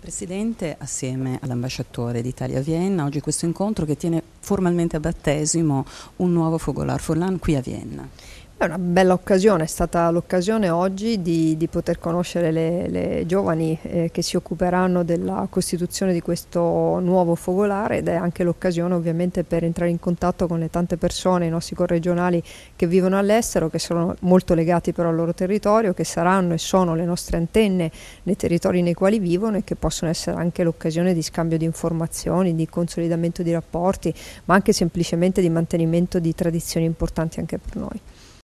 Presidente, assieme all'ambasciatore d'Italia a Vienna, oggi questo incontro che tiene formalmente a battesimo un nuovo Fogolar Forlan qui a Vienna. È una bella occasione, è stata l'occasione oggi di, di poter conoscere le, le giovani eh, che si occuperanno della costituzione di questo nuovo focolare ed è anche l'occasione ovviamente per entrare in contatto con le tante persone, i nostri corregionali che vivono all'estero, che sono molto legati però al loro territorio, che saranno e sono le nostre antenne nei territori nei quali vivono e che possono essere anche l'occasione di scambio di informazioni, di consolidamento di rapporti, ma anche semplicemente di mantenimento di tradizioni importanti anche per noi.